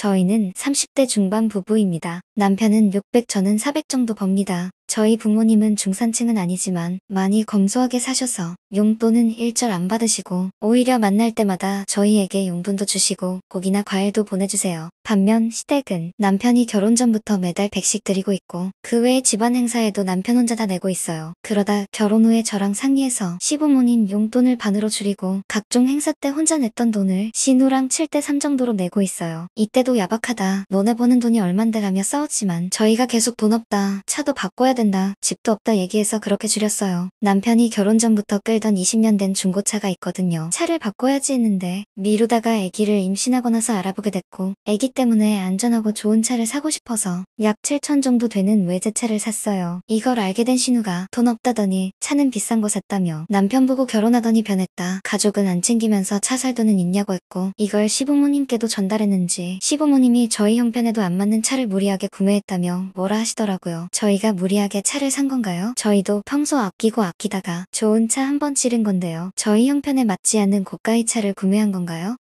저희는 30대 중반 부부입니다. 남편은 600, 저는 400 정도 법니다. 저희 부모님은 중산층은 아니지만 많이 검소하게 사셔서 용돈은 일절 안 받으시고 오히려 만날 때마다 저희에게 용돈도 주시고 고기나 과일도 보내주세요. 반면 시댁은 남편이 결혼 전부터 매달 100씩 드리고 있고 그 외에 집안 행사에도 남편 혼자 다 내고 있어요. 그러다 결혼 후에 저랑 상의해서 시부모님 용돈을 반으로 줄이고 각종 행사 때 혼자 냈던 돈을 신우랑 7대3 정도로 내고 있어요. 이때도 야박하다 너네 버는 돈이 얼만데 라며 싸웠지만 저희가 계속 돈 없다 차도 바꿔야 돼 된다, 집도 없다 얘기해서 그렇게 줄였어요. 남편이 결혼 전부터 끌던 20년 된 중고차가 있거든요. 차를 바꿔야지 했는데 미루다가 아기를 임신하고 나서 알아보게 됐고 아기 때문에 안전하고 좋은 차를 사고 싶어서 약 7천 정도 되는 외제차를 샀어요. 이걸 알게 된 신우가 돈 없다더니 차는 비싼 거 샀다며 남편 보고 결혼하더니 변했다. 가족은 안 챙기면서 차 살 돈은 있냐고 했고 이걸 시부모님께도 전달했는지 시부모님이 저희 형편에도 안 맞는 차를 무리하게 구매했다며 뭐라 하시더라고요. 저희가 무리하게 비싸게 차를 산 건가요? 저희도 평소 아끼고 아끼다가 좋은 차한번 치른 건데요. 저희 형편에 맞지 않는 고가의 차를 구매한 건가요?